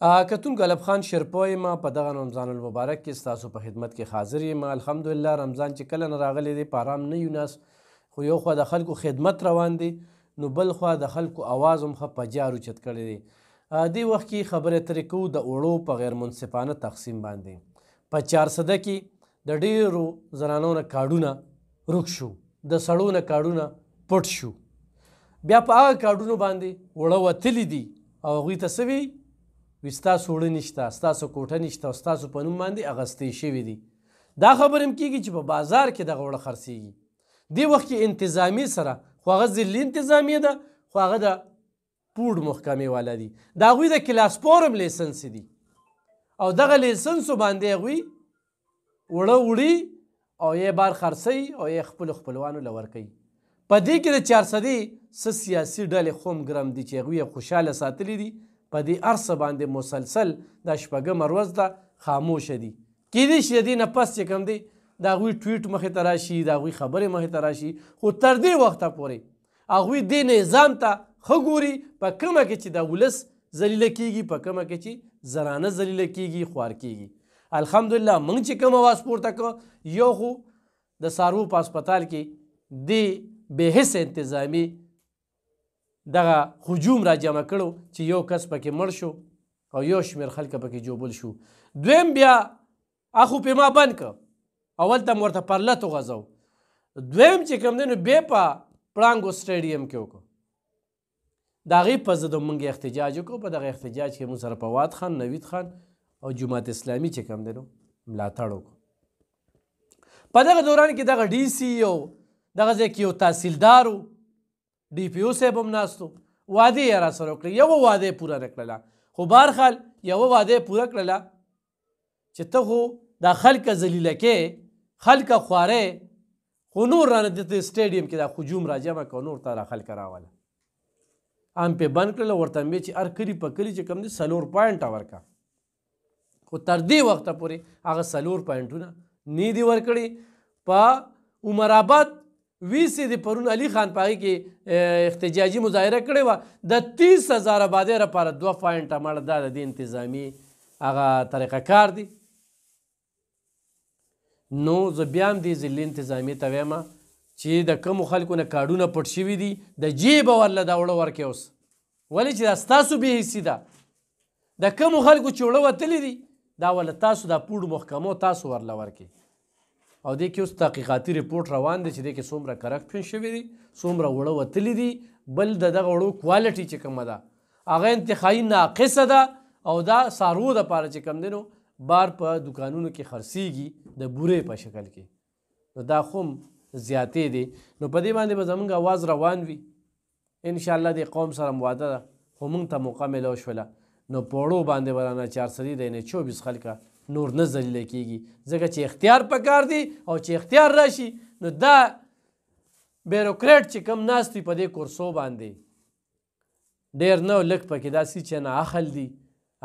کتون غالب خان شرپوی ما په دغه رمضان المبارک کې ستاسو په خدمت کې حاضر یم الحمدلله رمضان چې کله نه راغلی دی په آرام نه یو ناس خو یو خوا د خلکو خدمت روان دی نو بل خوا د خلکو اواز هم ښه په جارو چت کړی دی دې وخت کې خبرې ترې کوو د اوړو په غیر منصفانه تقسیم باندې په چارسده کې د ډیرو زنانو نه کاډونه روک شو د سړو نه کاډونه پټ شو بیا په هغه کاډونو باندې وړه وتلی دي او هغوی ته څه وي ستاسو وړه نشته ستاسو کوټه نشته او ستاسو په نوم باندې اغستې شوي دي دا خبره هم کیږي چې په بازار کې دغه وړه خرڅېږي دې وخت کې انتظامی سره خو هغه ذلي انتظامیه ده خو هغه د پوډ محکمې والا دي د هغوی د کلاسپورم لیسنس دي او دغه لیسنسو باندې هغوی وړه وړي او یې بار خرڅوي او یې خپلو خپلوانو له ورکوي په دې کې د چارسدي څه سیاسي ډلې خو هم ګرم دي چې هغوی یې خوشحاله ساتلی دي په دې ارسه باندې مسلسل دا شپږمه ورځ ده خاموشه دي کیدای شي د دې نه پس چې کوم دی د هغوی ټویټ مخې ته راشي د هغوی خبرې مخې ته راشي خو تر دې وخته پورې هغوی دې نظام ته ښه ګوري په کومه کې چې د ولس ذلیله کیږي په کومه کې چې زنانه ذلیله کیږي خوار کیږي الحمدلله موږ چې کوم اواز پورته کړ یو خو د سارو په هسپتال کې د بې حسه انتظامي دغه هجوم را جمع کړو چې یو کس پکې مړ شو او یو شمیر خلک پکې جوبل شو دویم بیا اخو په ما بند ک اول تم ورته پرلت غزو دویم چې کوم دین به په پلانګو سټیډیم کې وکړو دا غي په زده مونږ احتجاج وکړو په دغه احتجاج کې مون سره پواد خان نوید خان او جماعت اسلامی چې کوم دینو ملاتړ وکړو په دغه دوران کې دغه ډي سي او دغه ځکه یو تحصیلدار وو ډی پی او صاحب هم ناست و وعدې یې راسره وکړې یوه وعده یې پوره نه کړله خو بهرحال یوه وعده یې پوره کړله چې ته خو دا خلک ذلیله کې خلک خوارې خو نور رانه د سټیډیم کې دا هجوم را جمع کو نور ته را خلک راوله ام په بند کړل ورته مې چې ار کلی په کلی چې کم دي سلور پوینټ ورکا خو تر دې وخته پورې هغه سلور پوینټونه نه دي ورکړي په عمر آباد ویسې د پرون علي خان په کې احتجاجي مظاهره کړې وه د تیس هزار آبادۍ لپاره دوه پوینټه مړه دا د دې انتظامي هغه طریقه کار دی نو زه بیا هم دې ضلع انتظامي ته وایم چې د کمو خلکو نه کارډونه پټ شوي دي د جیبه ورله دا وړه ورکې اوس ولې چې دا ستاسو بې حسي ده د کمو خلکو چې وړه وتلي دي دا ولې تاسو دا پوړو محکمو تاسو ورله ورکئ او دې کې اوس تحقیقاتي ریپورت روان دی چې دې کې څومره کرپشن شوی دی څومره وړه وتلی دي بل د دغه وړو کوالټي چې کومه ده هغه انتخایي ناقصه ده او دا سارو د پاره چې کم دی نو بار په دکانونو کې خرڅیږي د بورې په شکل کې نو دا خو زیاتې دي نو په دې باندې به زمونږ اواز روان وي ان شاء الله د قوم سره مواده ده خو مونږ ته موقع ملو شوله نو پوړو باندې برانه چار سری د نه 24 خلکه نور نه ذلیله کیږي ځکه چې اختیار پکار دی او چې اختیار راشي نو دا بیروکریټ چې کم ناست وي په دې کورسو باندې ډیر نه لږ پکې داسې چې نه اخل دي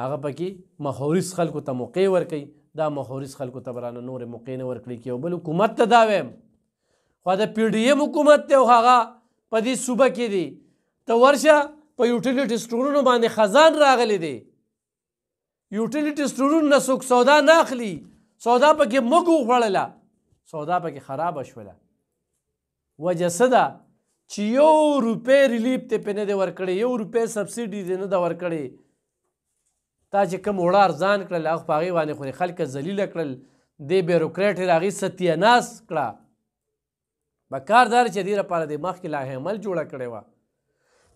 هغه پکې مخورس خلکو ته موقع ورکوي دا مخورس خلکو ته برانه نورې موقع نه ورکړي کې او بل حکومت ته دا وایم خو د پی ډي ایم حکومت دی او هغه په دې صوبه کې دی ته ورشه په یوټیلیټي سټورونو باندې خزان راغلی دی یوټیلیټی سټورونه څوک سودا نه اخلي سودا پکې مګو خوړله سودا پکې خراب شوله وجه څه ده چې یو روپۍ ریلیف ته پې نه دی ورکړی یو روپۍ سبسیډي دی نه ده ورکړی تا چې کوم وړه ارزان کړل هغه په هغې باندې خورې خلک ذلیله کړل دې بیروکریټ یې د هغې ستیاناس کړه پکار دار چې دې لپاره د مخکې لایحه عمل جوړه کړې وه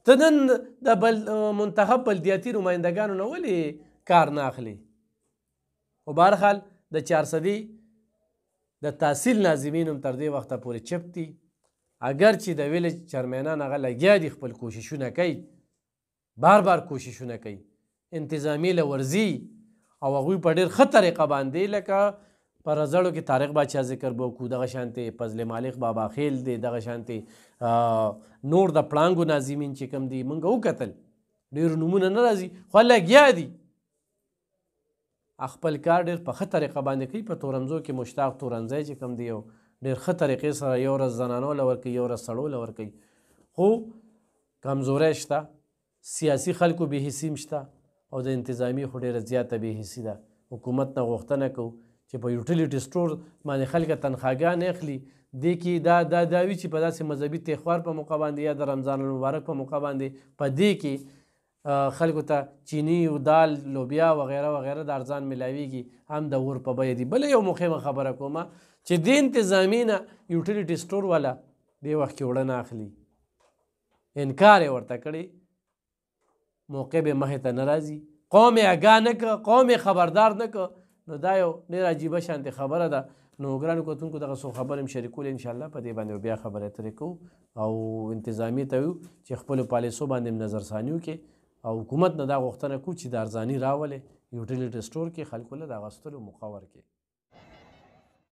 ته نن د بل منتخب بلدیاتي نمایندګانو نه ولې کار نه اخلي خو بهرحال د چارصدي د تحصیل ناظمین هم تر دې وخته پورې چپ دي اگر چې د ویلج چرمینان هغه لګیا دي خپل کوششونه کوي بار بار کوششونه کوي انتظامی له ورزي او هغوی په ډېر ښه طریقه باندې لکه په رزړو کې طارق باچا ذکر به وکړو دغه شانتې فضل مالک بابا خیل دی دغه شانتې نور د پړانګو ناظمین چې کوم دي موږ وکتل ډېر نومونه نه راځي خو لګیا دي خپل کار ډیر په ښه طریقه باندې کوي په تورمزو کې مشتاق تورنځی چې کوم دی یو ډیر ښه طریقې سره یو ورځ زنانو له ورکوي یو ورځ سړو له ورکوي خو کمزوری شته سیاسي خلکو بې حسیم شته او د انتظامی خو ډیره زیاته بې حسي ده حکومت نه غوښتنه کوو چې په یوټیلیټي سټور باندې خلک تنخواګان اخلي دې کې دا دا داوي چې په داسې مذهبي تیخوار په موقع باندې یا د رمضان المبارک په موقع باندې په دې کې خلکو ته چینی او دال لوبیا وغیره وغیره د ارزان ملاویږي هم د ور په بیه دي بل یو مهمه خبره کومه چې د انتظامی نه یوټیلیټي سټور والا دې وخت کې وړه نه اخلي انکار یې ورته کړی موقع به مخې ته نه راځي قوم یې آګاه نه که قوم یې خبردار نه که نو دا یو ډېره عجیبه شانتې خبره ده نو ګرانو کتونکو دغه څو خبرې هم شریکول ان شاء الله په دې باندې بیا خبرې ترې کوو او انتظامی ته ویو چې خپلو پالیسو باندې نظر ثانیو کې او حکومت نه دا غوښتنه کو چې د ارزاني راولې یوټیلیټي سټور کې خلکو له د اغوستلو موقع ورکړي